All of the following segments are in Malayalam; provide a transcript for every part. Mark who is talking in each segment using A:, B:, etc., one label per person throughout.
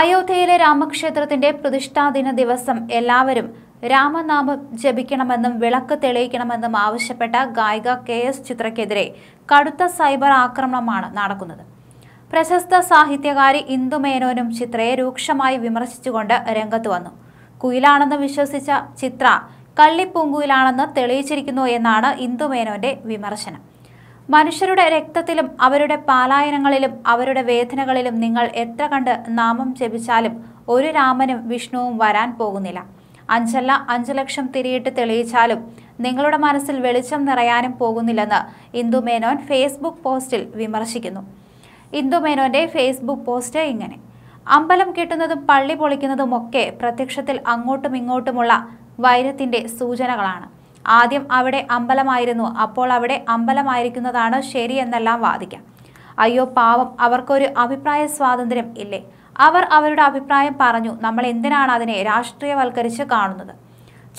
A: അയോധ്യയിലെ രാമക്ഷേത്രത്തിന്റെ പ്രതിഷ്ഠാദിന ദിവസം എല്ലാവരും രാമനാമം ജപിക്കണമെന്നും വിളക്ക് തെളിയിക്കണമെന്നും ആവശ്യപ്പെട്ട ഗായിക കെ എസ് ചിത്രയ്ക്കെതിരെ കടുത്ത സൈബർ ആക്രമണമാണ് നടക്കുന്നത് പ്രശസ്ത സാഹിത്യകാരി ഇന്ദുമേനോനും ചിത്രയെ രൂക്ഷമായി വിമർശിച്ചുകൊണ്ട് രംഗത്ത് വന്നു കുയിലാണെന്ന് വിശ്വസിച്ച ചിത്ര കള്ളിപ്പൂങ്കുയിലാണെന്ന് തെളിയിച്ചിരിക്കുന്നു എന്നാണ് ഇന്ദുമേനോന്റെ വിമർശനം മനുഷ്യരുടെ രക്തത്തിലും അവരുടെ പാലായനങ്ങളിലും അവരുടെ വേദനകളിലും നിങ്ങൾ എത്ര കണ്ട് നാമം ജപിച്ചാലും ഒരു രാമനും വിഷ്ണുവും വരാൻ പോകുന്നില്ല അഞ്ചല്ല അഞ്ചു ലക്ഷം തിരിയിട്ട് തെളിയിച്ചാലും നിങ്ങളുടെ മനസ്സിൽ വെളിച്ചം നിറയാനും പോകുന്നില്ലെന്ന് ഇന്ദു മേനോൻ ഫേസ്ബുക്ക് പോസ്റ്റിൽ വിമർശിക്കുന്നു ഇന്ദു മേനോന്റെ ഫേസ്ബുക്ക് പോസ്റ്റ് ഇങ്ങനെ അമ്പലം കെട്ടുന്നതും പള്ളി പൊളിക്കുന്നതുമൊക്കെ പ്രത്യക്ഷത്തിൽ അങ്ങോട്ടും ഇങ്ങോട്ടുമുള്ള വൈരത്തിന്റെ സൂചനകളാണ് ആദ്യം അവിടെ അമ്പലമായിരുന്നു അപ്പോൾ അവിടെ അമ്പലമായിരിക്കുന്നതാണ് ശരിയെന്നെല്ലാം വാദിക്കാം അയ്യോ പാവം അവർക്കൊരു അഭിപ്രായ സ്വാതന്ത്ര്യം ഇല്ലേ അവർ അവരുടെ അഭിപ്രായം പറഞ്ഞു നമ്മൾ എന്തിനാണ് അതിനെ രാഷ്ട്രീയവൽക്കരിച്ച് കാണുന്നത്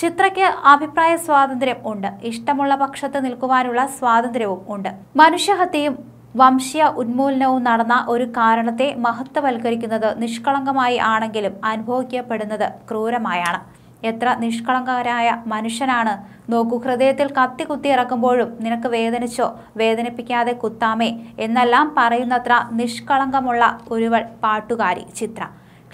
A: ചിത്രയ്ക്ക് അഭിപ്രായ സ്വാതന്ത്ര്യം ഉണ്ട് ഇഷ്ടമുള്ള പക്ഷത്ത് നിൽക്കുവാനുള്ള സ്വാതന്ത്ര്യവും ഉണ്ട് മനുഷ്യഹത്യയും വംശീയ ഉന്മൂലനവും നടന്ന ഒരു കാരണത്തെ മഹത്വവൽക്കരിക്കുന്നത് നിഷ്കളങ്കമായി ആണെങ്കിലും അനുഭവിക്കപ്പെടുന്നത് ക്രൂരമായാണ് എത്ര നിഷ്കളങ്കരായ മനുഷ്യനാണ് നോക്കൂ ഹൃദയത്തിൽ കത്തി ഇറക്കുമ്പോഴും നിനക്ക് വേദനിച്ചോ വേദനിപ്പിക്കാതെ കുത്താമേ എന്നെല്ലാം പറയുന്നത്ര നിഷ്കളങ്കമുള്ള ഒരുവൾ പാട്ടുകാരി ചിത്ര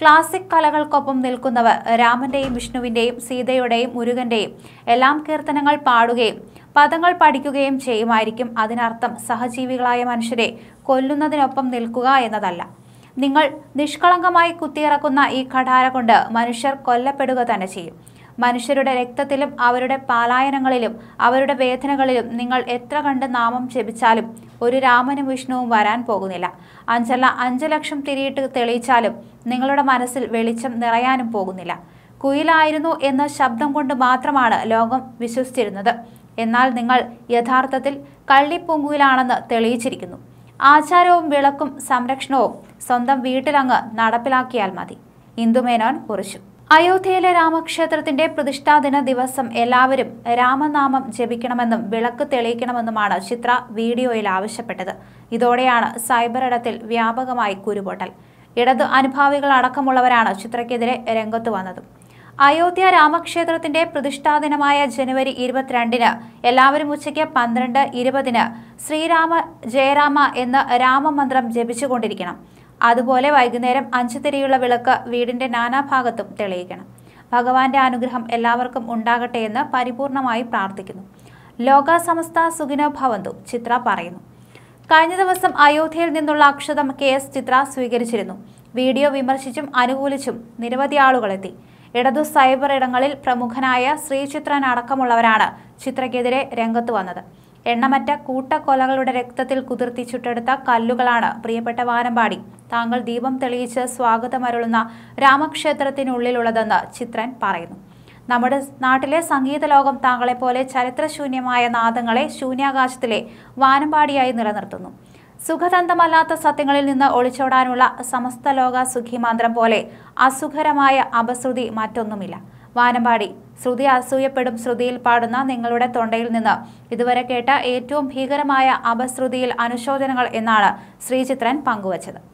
A: ക്ലാസിക് കലകൾക്കൊപ്പം നിൽക്കുന്നവർ രാമന്റെയും വിഷ്ണുവിന്റെയും സീതയുടെയും മുരുകന്റെയും എല്ലാം കീർത്തനങ്ങൾ പാടുകയും പദങ്ങൾ പഠിക്കുകയും ചെയ്യുമായിരിക്കും അതിനർത്ഥം സഹജീവികളായ മനുഷ്യരെ കൊല്ലുന്നതിനൊപ്പം നിൽക്കുക എന്നതല്ല നിങ്ങൾ നിഷ്കളങ്കമായി കുത്തിയിറക്കുന്ന ഈ കഠാര കൊണ്ട് മനുഷ്യർ കൊല്ലപ്പെടുക തന്നെ ചെയ്യും മനുഷ്യരുടെ രക്തത്തിലും അവരുടെ പാലായനങ്ങളിലും അവരുടെ വേദനകളിലും നിങ്ങൾ എത്ര കണ്ട് നാമം ജപിച്ചാലും ഒരു രാമനും വിഷ്ണുവും വരാൻ പോകുന്നില്ല അഞ്ചല്ല അഞ്ചു ലക്ഷം തിരിയിട്ട് തെളിയിച്ചാലും നിങ്ങളുടെ മനസ്സിൽ വെളിച്ചം നിറയാനും പോകുന്നില്ല കുയിലായിരുന്നു എന്ന ശബ്ദം കൊണ്ട് മാത്രമാണ് ലോകം വിശ്വസിച്ചിരുന്നത് എന്നാൽ നിങ്ങൾ യഥാർത്ഥത്തിൽ കള്ളിപ്പൊങ്കുയിലാണെന്ന് തെളിയിച്ചിരിക്കുന്നു ആചാരവും വിളക്കും സംരക്ഷണവും സ്വന്തം വീട്ടിലങ്ങ് നടപ്പിലാക്കിയാൽ മതി ഇന്ദുമേനോൻ കുറിച്ചു അയോധ്യയിലെ രാമക്ഷേത്രത്തിന്റെ പ്രതിഷ്ഠാദിന ദിവസം എല്ലാവരും രാമനാമം ജപിക്കണമെന്നും വിളക്ക് തെളിയിക്കണമെന്നുമാണ് ചിത്ര വീഡിയോയിൽ ആവശ്യപ്പെട്ടത് ഇതോടെയാണ് സൈബർ ഇടത്തിൽ വ്യാപകമായി കുരുപൊട്ടൽ ഇടത് അനുഭാവികൾ അടക്കമുള്ളവരാണ് ചിത്രയ്ക്കെതിരെ രംഗത്തു വന്നതും അയോധ്യ രാമക്ഷേത്രത്തിന്റെ ദിനമായ ജനുവരി ഇരുപത്തിരണ്ടിന് എല്ലാവരും ഉച്ചയ്ക്ക് പന്ത്രണ്ട് ഇരുപതിന് ശ്രീരാമ ജയരാമ എന്ന് രാമമന്ത്രം ജപിച്ചുകൊണ്ടിരിക്കണം അതുപോലെ വൈകുന്നേരം അഞ്ചു തിരിയുള്ള വിളക്ക് വീടിന്റെ നാനാഭാഗത്തും തെളിയിക്കണം ഭഗവാന്റെ അനുഗ്രഹം എല്ലാവർക്കും ഉണ്ടാകട്ടെ എന്ന് പരിപൂർണമായി പ്രാർത്ഥിക്കുന്നു ലോക സമസ്ത സുഖിനോ ഭവന്തു ചിത്ര പറയുന്നു കഴിഞ്ഞ ദിവസം അയോധ്യയിൽ നിന്നുള്ള അക്ഷതം കെ എസ് ചിത്ര സ്വീകരിച്ചിരുന്നു വീഡിയോ വിമർശിച്ചും അനുകൂലിച്ചും നിരവധി ആളുകളെത്തി ഇടതു സൈബർ ഇടങ്ങളിൽ പ്രമുഖനായ ശ്രീചിത്രൻ അടക്കമുള്ളവരാണ് ചിത്രയ്ക്കെതിരെ രംഗത്ത് വന്നത് എണ്ണമറ്റ കൂട്ടക്കൊലകളുടെ രക്തത്തിൽ കുതിർത്തി ചുട്ടെടുത്ത കല്ലുകളാണ് പ്രിയപ്പെട്ട വാനമ്പാടി താങ്കൾ ദീപം തെളിയിച്ച് സ്വാഗതമരുളുന്ന രാമക്ഷേത്രത്തിനുള്ളിലുള്ളതെന്ന് ചിത്രൻ പറയുന്നു നമ്മുടെ നാട്ടിലെ സംഗീത ലോകം താങ്കളെപ്പോലെ ചരിത്രശൂന്യമായ നാദങ്ങളെ ശൂന്യാകാശത്തിലെ വാനമ്പാടിയായി നിലനിർത്തുന്നു സുഖതന്ത്രമല്ലാത്ത സത്യങ്ങളിൽ നിന്ന് ഒളിച്ചോടാനുള്ള സമസ്ത ലോക സുഖിമാന്ത്രം പോലെ അസുഖരമായ അപശ്രുതി മറ്റൊന്നുമില്ല വാനമ്പാടി ശ്രുതി അസൂയപ്പെടും ശ്രുതിയിൽ പാടുന്ന നിങ്ങളുടെ തൊണ്ടയിൽ നിന്ന് ഇതുവരെ കേട്ട ഏറ്റവും ഭീകരമായ അപശ്രുതിയിൽ അനുശോചനങ്ങൾ എന്നാണ് ശ്രീചിത്രൻ പങ്കുവച്ചത്